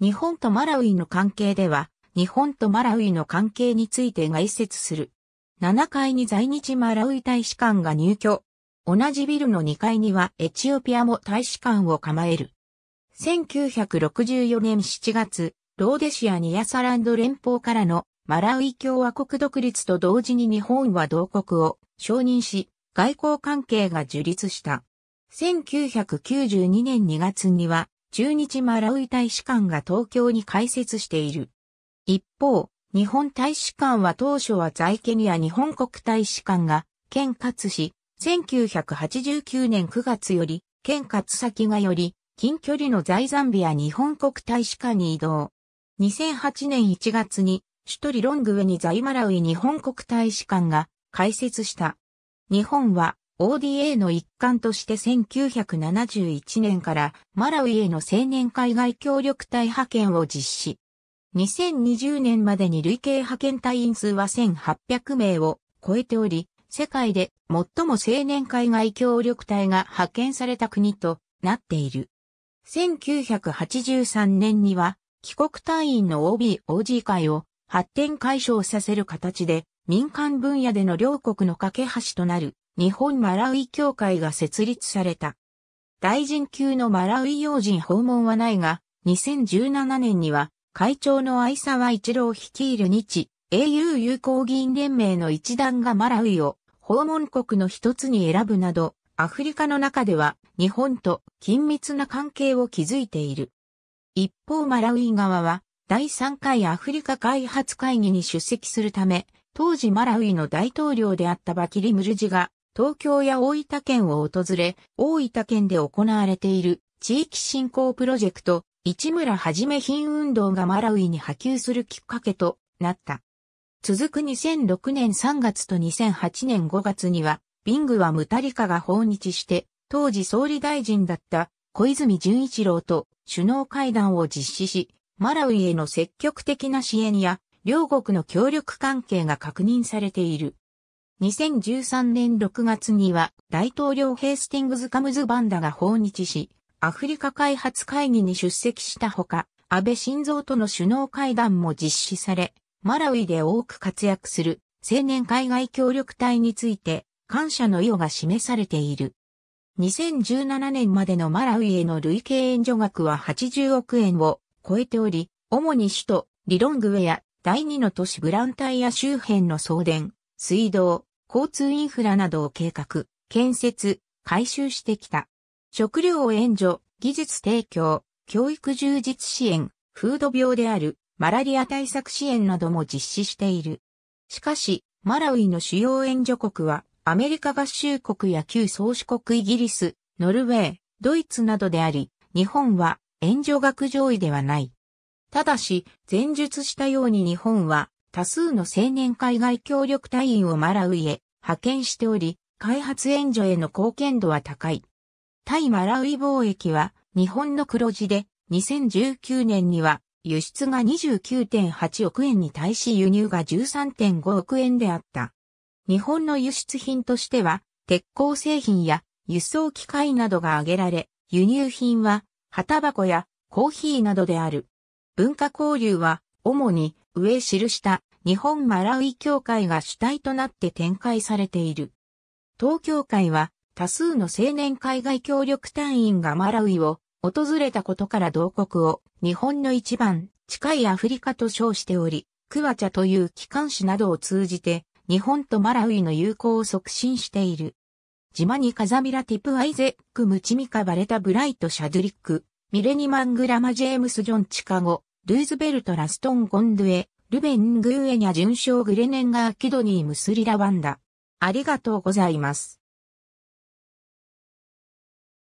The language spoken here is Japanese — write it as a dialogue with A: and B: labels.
A: 日本とマラウイの関係では、日本とマラウイの関係について概説する。7階に在日マラウイ大使館が入居。同じビルの2階にはエチオピアも大使館を構える。1964年7月、ローデシア・ニアサランド連邦からのマラウイ共和国独立と同時に日本は同国を承認し、外交関係が樹立した。1992年2月には駐日マラウイ大使館が東京に開設している。一方、日本大使館は当初は在ケニア日本国大使館が、県活し、1989年9月より、県活先がより、近距離の在ザンビア日本国大使館に移動。2008年1月に、首都リロングウェに在マラウイ日本国大使館が開設した。日本は ODA の一環として1971年からマラウイへの青年海外協力隊派遣を実施。2020年までに累計派遣隊員数は1800名を超えており、世界で最も青年海外協力隊が派遣された国となっている。1983年には、帰国隊員の OBOG 会を発展解消させる形で、民間分野での両国の架け橋となる日本マラウイ協会が設立された。大臣級のマラウイ要人訪問はないが、2017年には会長の愛沢一郎率いる日 au 友好議員連盟の一団がマラウイを訪問国の一つに選ぶなど、アフリカの中では日本と緊密な関係を築いている。一方マラウイ側は第3回アフリカ開発会議に出席するため、当時マラウイの大統領であったバキリ・ムルジが東京や大分県を訪れ、大分県で行われている地域振興プロジェクト、市村はじめ品運動がマラウイに波及するきっかけとなった。続く2006年3月と2008年5月には、ビングはムタリカが訪日して、当時総理大臣だった小泉純一郎と首脳会談を実施し、マラウイへの積極的な支援や、両国の協力関係が確認されている。2013年6月には大統領ヘイスティングズ・カムズ・バンダが訪日し、アフリカ開発会議に出席したほか、安倍晋三との首脳会談も実施され、マラウイで多く活躍する青年海外協力隊について感謝の意をが示されている。2017年までのマラウイへの累計援助額は80億円を超えており、主に首都リロングウェア第二の都市ブランタイア周辺の送電、水道、交通インフラなどを計画、建設、改修してきた。食料を援助、技術提供、教育充実支援、風土病である、マラリア対策支援なども実施している。しかし、マラウイの主要援助国は、アメリカ合衆国や旧宗主国イギリス、ノルウェー、ドイツなどであり、日本は援助額上位ではない。ただし、前述したように日本は多数の青年海外協力隊員をマラウイへ派遣しており、開発援助への貢献度は高い。対マラウイ貿易は日本の黒字で2019年には輸出が29.8億円に対し輸入が13.5億円であった。日本の輸出品としては鉄鋼製品や輸送機械などが挙げられ、輸入品は旗箱やコーヒーなどである。文化交流は主に上記した日本マラウイ協会が主体となって展開されている。東協会は多数の青年海外協力隊員がマラウイを訪れたことから同国を日本の一番近いアフリカと称しており、クワチャという機関誌などを通じて日本とマラウイの友好を促進している。島にカザミラティプアイゼックムチミカバレタブライトシャドリック、ミレニマングラマジェームスジョンチカゴ、ルーズベルトラストンゴンドゥエ、ルベン・グーエニャ準将グレネンガー・キドニー・ムスリラワンダ。ありがとうございます。